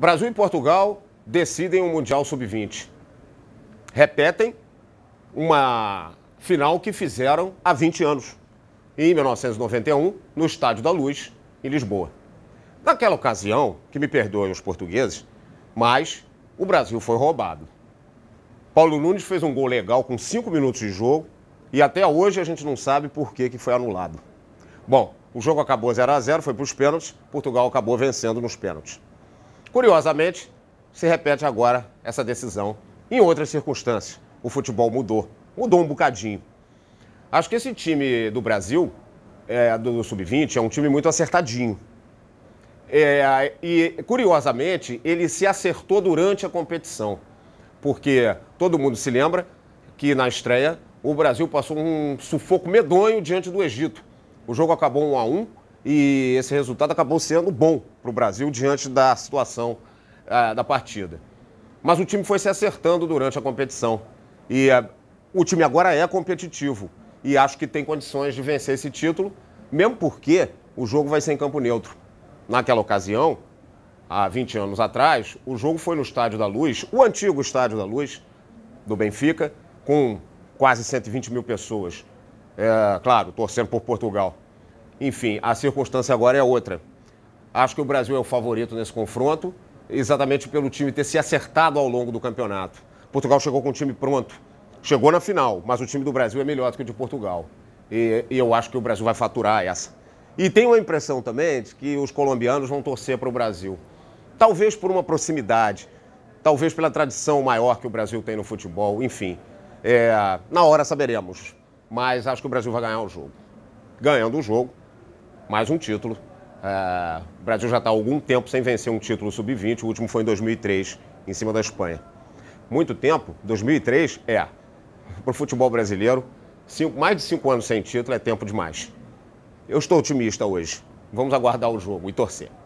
Brasil e Portugal decidem o um Mundial Sub-20. Repetem uma final que fizeram há 20 anos, em 1991, no Estádio da Luz, em Lisboa. Naquela ocasião, que me perdoem os portugueses, mas o Brasil foi roubado. Paulo Nunes fez um gol legal com 5 minutos de jogo e até hoje a gente não sabe por que, que foi anulado. Bom, o jogo acabou 0 a 0 foi para os pênaltis, Portugal acabou vencendo nos pênaltis. Curiosamente, se repete agora essa decisão. Em outras circunstâncias, o futebol mudou. Mudou um bocadinho. Acho que esse time do Brasil, é, do Sub-20, é um time muito acertadinho. É, e, curiosamente, ele se acertou durante a competição. Porque todo mundo se lembra que na estreia o Brasil passou um sufoco medonho diante do Egito. O jogo acabou 1 a 1 e esse resultado acabou sendo bom para o Brasil diante da situação é, da partida. Mas o time foi se acertando durante a competição e é, o time agora é competitivo e acho que tem condições de vencer esse título, mesmo porque o jogo vai ser em campo neutro. Naquela ocasião, há 20 anos atrás, o jogo foi no Estádio da Luz, o antigo Estádio da Luz do Benfica, com quase 120 mil pessoas, é, claro, torcendo por Portugal. Enfim, a circunstância agora é outra. Acho que o Brasil é o favorito nesse confronto, exatamente pelo time ter se acertado ao longo do campeonato. Portugal chegou com o time pronto, chegou na final, mas o time do Brasil é melhor do que o de Portugal. E, e eu acho que o Brasil vai faturar essa. E tenho a impressão também de que os colombianos vão torcer para o Brasil. Talvez por uma proximidade, talvez pela tradição maior que o Brasil tem no futebol, enfim. É, na hora saberemos, mas acho que o Brasil vai ganhar o jogo. Ganhando o jogo, mais um título. É, o Brasil já está há algum tempo sem vencer um título sub-20, o último foi em 2003, em cima da Espanha. Muito tempo, 2003 é, para o futebol brasileiro, cinco, mais de cinco anos sem título é tempo demais. Eu estou otimista hoje. Vamos aguardar o jogo e torcer.